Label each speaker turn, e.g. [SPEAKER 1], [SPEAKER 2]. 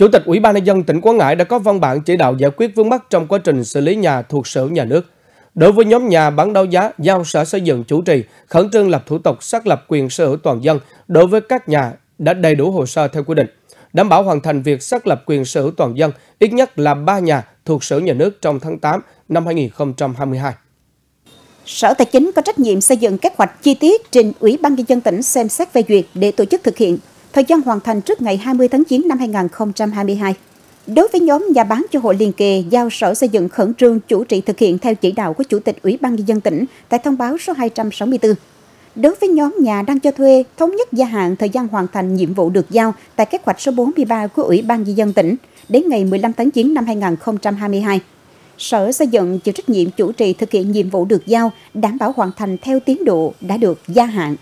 [SPEAKER 1] Chủ tịch Ủy ban nhân dân tỉnh Quảng Ngãi đã có văn bản chỉ đạo giải quyết vướng mắc trong quá trình xử lý nhà thuộc sở nhà nước. Đối với nhóm nhà bán đấu giá, giao Sở Xây dựng chủ trì khẩn trương lập thủ tục xác lập quyền sở hữu toàn dân đối với các nhà đã đầy đủ hồ sơ theo quy định, đảm bảo hoàn thành việc xác lập quyền sở hữu toàn dân ít nhất là 3 nhà thuộc sở nhà nước trong tháng 8 năm 2022. Sở Tài chính có trách nhiệm xây dựng kế hoạch chi tiết trình Ủy ban nhân dân tỉnh
[SPEAKER 2] xem xét phê duyệt để tổ chức thực hiện thời gian hoàn thành trước ngày 20 tháng 9 năm 2022. Đối với nhóm nhà bán cho hộ liền kề, giao Sở Xây dựng khẩn trương chủ trì thực hiện theo chỉ đạo của Chủ tịch Ủy ban Nhân dân tỉnh tại thông báo số 264. Đối với nhóm nhà đang cho thuê, thống nhất gia hạn thời gian hoàn thành nhiệm vụ được giao tại kế hoạch số 43 của Ủy ban Nhân dân tỉnh đến ngày 15 tháng 9 năm 2022. Sở Xây dựng chịu trách nhiệm chủ trì thực hiện nhiệm vụ được giao, đảm bảo hoàn thành theo tiến độ đã được gia hạn